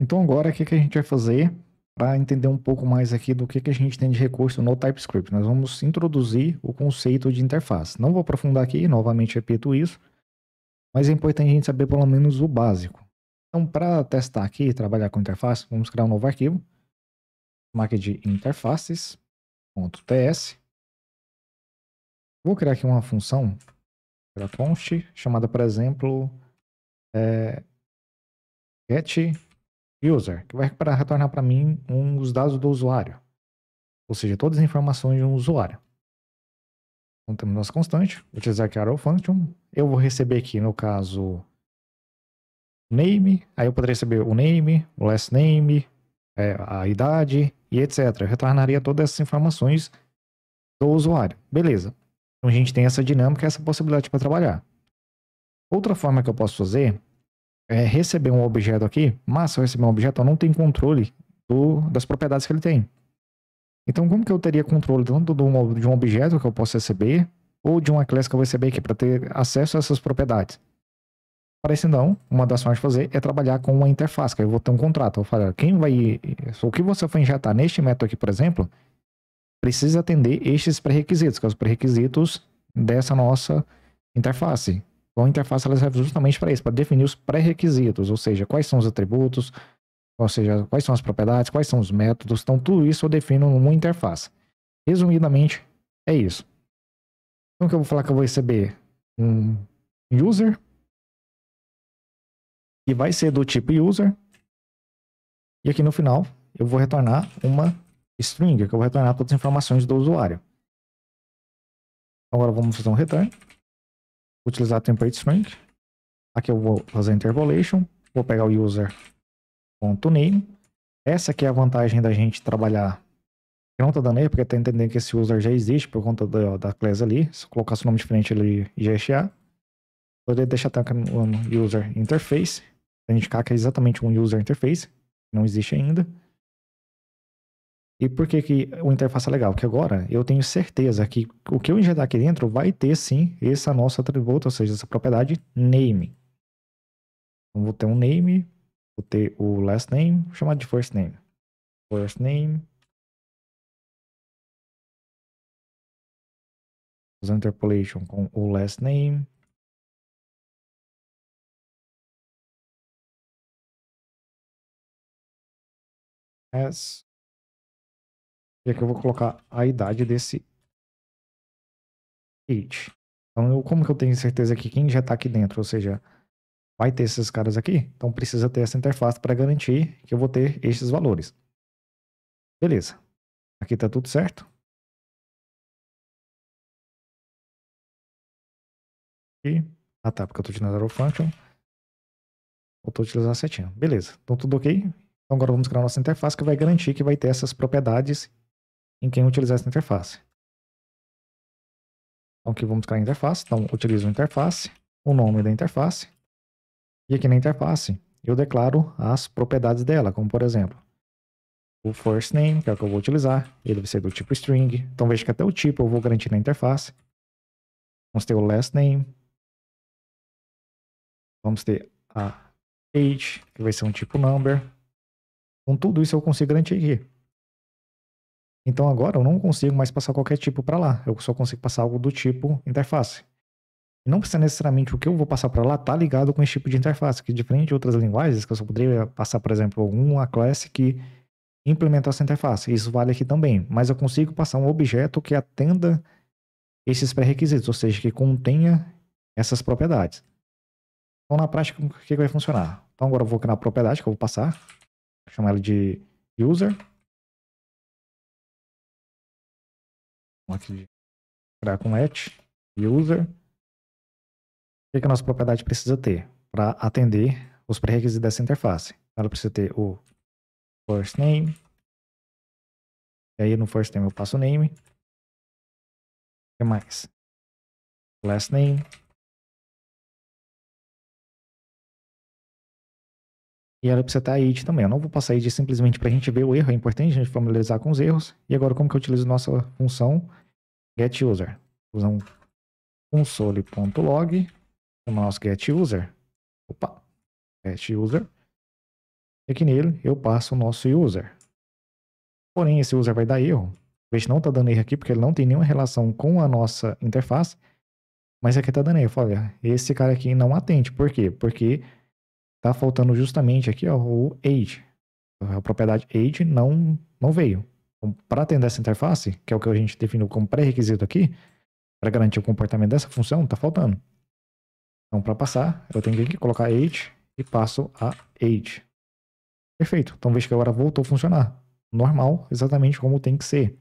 Então agora o que, que a gente vai fazer para entender um pouco mais aqui do que, que a gente tem de recurso no TypeScript? Nós vamos introduzir o conceito de interface. Não vou aprofundar aqui, novamente repito isso, mas é importante a gente saber pelo menos o básico. Então para testar aqui e trabalhar com interface, vamos criar um novo arquivo, marca de interfaces.ts. Vou criar aqui uma função para const, chamada, por exemplo, é, get user, que vai retornar para mim um, os dados do usuário. Ou seja, todas as informações de um usuário. Então temos nossa constante, utilizar aqui arrow function. Eu vou receber aqui, no caso, name. Aí eu poderia receber o name, o last name, é, a idade e etc. Eu retornaria todas essas informações do usuário. Beleza. Então a gente tem essa dinâmica, essa possibilidade para trabalhar. Outra forma que eu posso fazer é, receber um objeto aqui, mas se eu receber um objeto, eu não tenho controle do, das propriedades que ele tem. Então, como que eu teria controle tanto de um, de um objeto que eu posso receber, ou de uma classe que eu vou receber aqui para ter acesso a essas propriedades? Parece não, uma das formas de fazer é trabalhar com uma interface, que eu vou ter um contrato. Eu vou falar, quem vai. O que você for injetar neste método aqui, por exemplo, precisa atender estes pré-requisitos, que são os pré-requisitos dessa nossa interface. Então, a interface ela serve justamente para isso, para definir os pré-requisitos, ou seja, quais são os atributos, ou seja, quais são as propriedades, quais são os métodos. Então, tudo isso eu defino numa interface. Resumidamente, é isso. Então, que eu vou falar que eu vou receber um user, que vai ser do tipo user, e aqui no final eu vou retornar uma string, que eu vou retornar todas as informações do usuário. Agora vamos fazer um return utilizar a template string. Aqui eu vou fazer interpolation. Vou pegar o user.name. Essa aqui é a vantagem da gente trabalhar. Eu não está dando erro, porque está entendendo que esse user já existe por conta da, da class ali. Se eu colocasse um nome diferente ali, ia achar. Poderia deixar até o user interface. Pra indicar que é exatamente um user interface. Que não existe ainda. E por que, que o interface é legal? Porque agora eu tenho certeza que o que eu injetar aqui dentro vai ter sim essa nossa atributo, ou seja, essa propriedade name. Então, vou ter um name, vou ter o last name, vou chamar de first name. First name. Fazer interpolation com o last name. As e aqui eu vou colocar a idade desse age. Então, eu, como que eu tenho certeza que quem já está aqui dentro, ou seja, vai ter esses caras aqui? Então, precisa ter essa interface para garantir que eu vou ter esses valores. Beleza. Aqui está tudo certo. E Ah, tá, porque eu estou utilizando arrow function. Voltou a utilizar a setinha. Beleza. Então, tudo ok? Então, agora vamos criar a nossa interface que vai garantir que vai ter essas propriedades em quem utilizar essa interface. Então aqui vamos criar a interface, então utilizo a interface, o nome da interface, e aqui na interface eu declaro as propriedades dela, como por exemplo, o first name, que é o que eu vou utilizar, ele vai ser do tipo string, então veja que até o tipo eu vou garantir na interface. Vamos ter o last name, vamos ter a age, que vai ser um tipo number, então tudo isso eu consigo garantir aqui. Então agora eu não consigo mais passar qualquer tipo para lá, eu só consigo passar algo do tipo interface. não precisa necessariamente o que eu vou passar para lá tá ligado com esse tipo de interface, que diferente de outras linguagens, que eu só poderia passar, por exemplo, uma classe que implementa essa interface. Isso vale aqui também, mas eu consigo passar um objeto que atenda esses pré-requisitos, ou seja, que contenha essas propriedades. Então, na prática, o que vai funcionar? Então, agora eu vou criar uma propriedade que eu vou passar, chamar ela de user. aqui criar com let user. O que, que a nossa propriedade precisa ter para atender os pré-requisitos dessa interface? Ela precisa ter o first name. E aí no first name eu passo o name. O que mais? Last name. E ela precisa estar id também. Eu não vou passar id simplesmente para a gente ver o erro. É importante a gente familiarizar com os erros. E agora, como que eu utilizo nossa função getUser? Usam console.log, o nosso getUser. Opa! getUser. E aqui nele, eu passo o nosso user. Porém, esse user vai dar erro. A gente não está dando erro aqui, porque ele não tem nenhuma relação com a nossa interface. Mas aqui está dando erro. Olha, esse cara aqui não atende. Por quê? Porque Tá faltando justamente aqui ó, o age. A propriedade age não, não veio. Então, para atender essa interface, que é o que a gente definiu como pré-requisito aqui, para garantir o comportamento dessa função, está faltando. Então, para passar, eu tenho que colocar age e passo a age. Perfeito. Então, veja que agora voltou a funcionar. Normal, exatamente como tem que ser.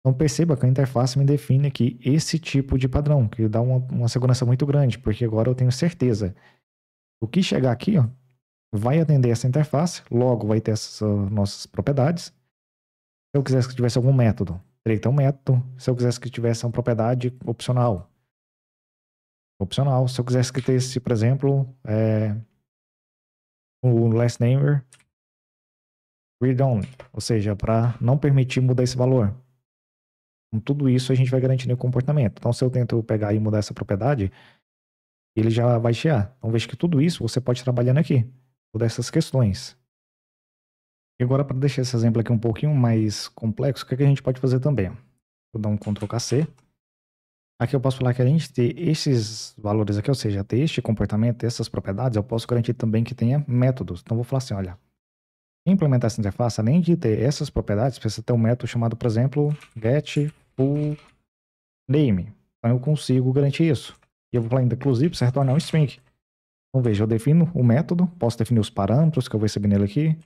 Então, perceba que a interface me define aqui esse tipo de padrão, que dá uma, uma segurança muito grande, porque agora eu tenho certeza o que chegar aqui, ó, vai atender essa interface, logo vai ter essas ah, nossas propriedades. Se eu quisesse que tivesse algum método, teria que ter um método. Se eu quisesse que tivesse uma propriedade opcional, opcional. Se eu quisesse que tivesse, por exemplo, é, o last name read only, ou seja, para não permitir mudar esse valor. Com tudo isso, a gente vai garantir o comportamento. Então, se eu tento pegar e mudar essa propriedade, ele já vai chiar. Ah, então veja que tudo isso você pode trabalhando aqui, todas essas questões. E agora para deixar esse exemplo aqui um pouquinho mais complexo, o que, é que a gente pode fazer também? Vou dar um Ctrl KC. Aqui eu posso falar que além de ter esses valores aqui, ou seja, ter este comportamento, essas propriedades, eu posso garantir também que tenha métodos. Então vou falar assim, olha, implementar essa interface, além de ter essas propriedades, precisa ter um método chamado, por exemplo, get name. Então eu consigo garantir isso. E eu vou falar ainda inclusive para retornar um string. Então veja, eu defino o método, posso definir os parâmetros que eu vou receber nele aqui.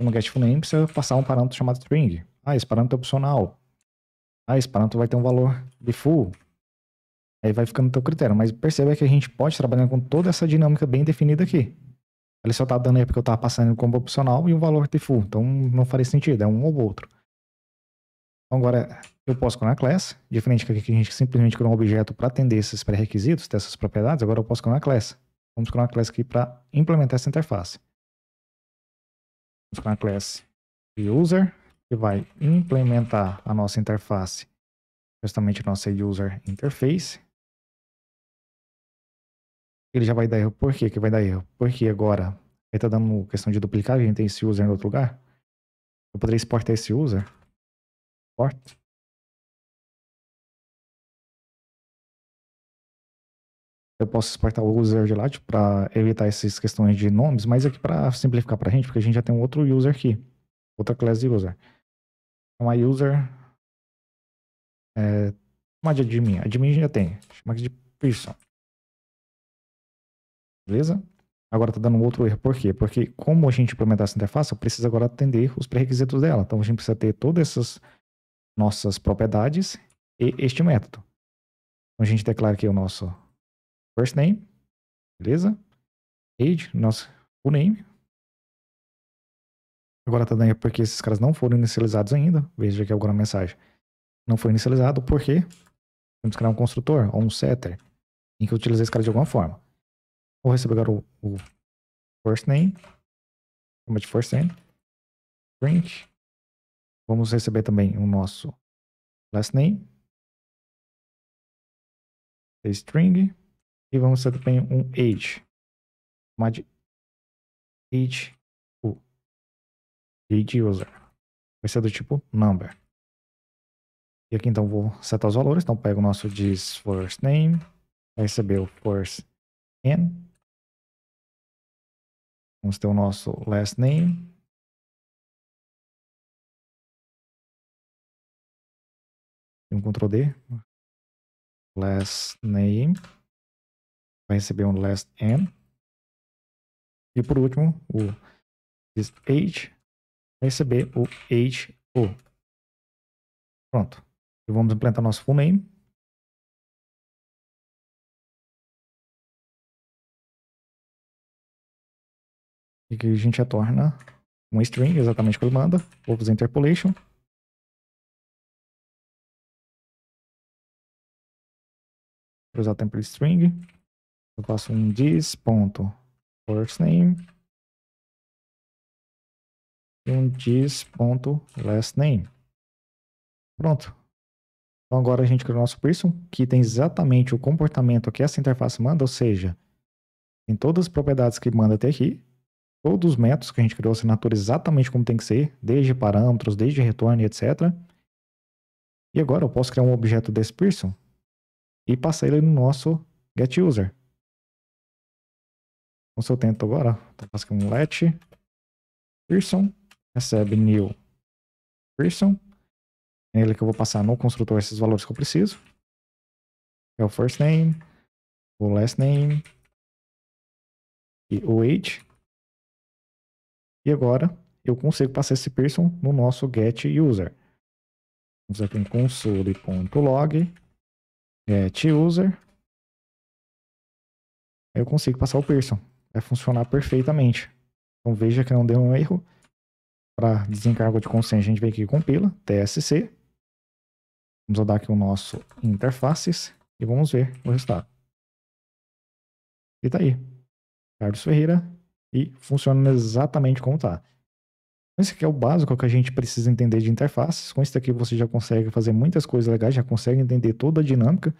No getFullName precisa passar um parâmetro chamado string. Ah, esse parâmetro é opcional. Ah, esse parâmetro vai ter um valor de full. Aí vai ficando no teu critério. Mas perceba que a gente pode trabalhar com toda essa dinâmica bem definida aqui. Ele só tá dando aí porque eu tava passando como opcional e um valor de full. Então não faria sentido, é um ou outro. Então agora, eu posso criar uma classe, diferente que a gente simplesmente criou um objeto para atender esses pré-requisitos, dessas propriedades, agora eu posso criar uma classe. Vamos criar uma classe aqui para implementar essa interface. Vamos criar uma classe user, que vai implementar a nossa interface, justamente a nossa user interface. Ele já vai dar erro. Por quê que vai dar erro? Porque agora ele está dando questão de duplicar, a gente tem esse user em outro lugar. Eu poderia exportar esse user. Export. eu posso exportar o user de lá tipo, para evitar essas questões de nomes, mas aqui para simplificar para a gente, porque a gente já tem um outro user aqui, outra classe de user. Então a user é, chamar de admin, admin já tem, chamar de person. Beleza? Agora está dando um outro erro. Por quê? Porque como a gente implementar essa interface, eu preciso agora atender os pré-requisitos dela. Então a gente precisa ter todas essas nossas propriedades e este método. Então a gente declara aqui o nosso First name. Beleza? Age, nosso full name. Agora tá dando porque esses caras não foram inicializados ainda. Veja aqui a mensagem. Não foi inicializado porque temos que criar um construtor ou um setter em que utilizar esse cara de alguma forma. Vou receber agora o, o first name, chama de first name, print. Vamos receber também o nosso last name, string, e vamos ser também um age. Chamar de age, o age user. Vai ser do tipo number. E aqui então vou setar os valores. Então pego o nosso diz first name. Vai receber o first n. Vamos ter o nosso last name. um Ctrl D. Last name vai receber um last n. E por último, o this age vai receber o age o. Pronto. E vamos implementar nosso full name. E que a gente retorna um string, exatamente como ele manda. Vou fazer interpolation. Vou usar template string. Eu faço um this ponto first name e um this ponto last name. Pronto. Então agora a gente criou o nosso person que tem exatamente o comportamento que essa interface manda, ou seja, tem todas as propriedades que manda até aqui, todos os métodos que a gente criou, assinatura exatamente como tem que ser, desde parâmetros, desde retorno e etc. E agora eu posso criar um objeto desse Pearson e passar ele no nosso GetUser. Então, se eu tento agora, então tá faço aqui um let Pearson, recebe new Pearson. É ele que eu vou passar no construtor esses valores que eu preciso. É o first name, o last name e o age. E agora eu consigo passar esse Pearson no nosso get user. Vamos aqui em console.log get user. Aí eu consigo passar o Pearson vai é funcionar perfeitamente. Então veja que não deu um erro. Para desencargo de consciência, a gente vem aqui e compila, TSC. Vamos dar aqui o nosso interfaces e vamos ver o resultado. E tá aí. Carlos Ferreira e funciona exatamente como tá. Então, esse aqui é o básico que a gente precisa entender de interfaces. Com isso daqui você já consegue fazer muitas coisas legais, já consegue entender toda a dinâmica.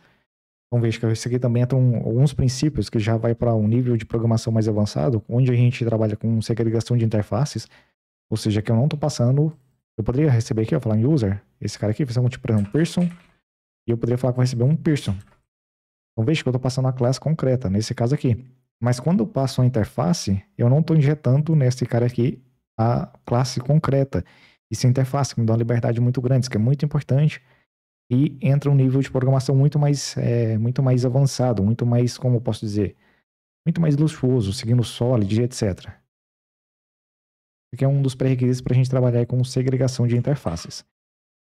Então veja que esse aqui também entram é alguns princípios que já vai para um nível de programação mais avançado, onde a gente trabalha com segregação de interfaces, ou seja, que eu não estou passando, eu poderia receber aqui, ó, falar em user, esse cara aqui, fazer um tipo, um person, e eu poderia falar que vai receber um person. Então veja que eu estou passando uma classe concreta, nesse caso aqui. Mas quando eu passo a interface, eu não estou injetando nesse cara aqui a classe concreta. Isso é interface, que me dá uma liberdade muito grande, isso que é muito importante e entra um nível de programação muito mais, é, muito mais avançado, muito mais, como eu posso dizer, muito mais luxuoso, seguindo Solid, etc. Que é um dos pré-requisitos para a gente trabalhar com segregação de interfaces.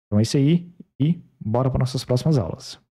Então é isso aí e bora para nossas próximas aulas.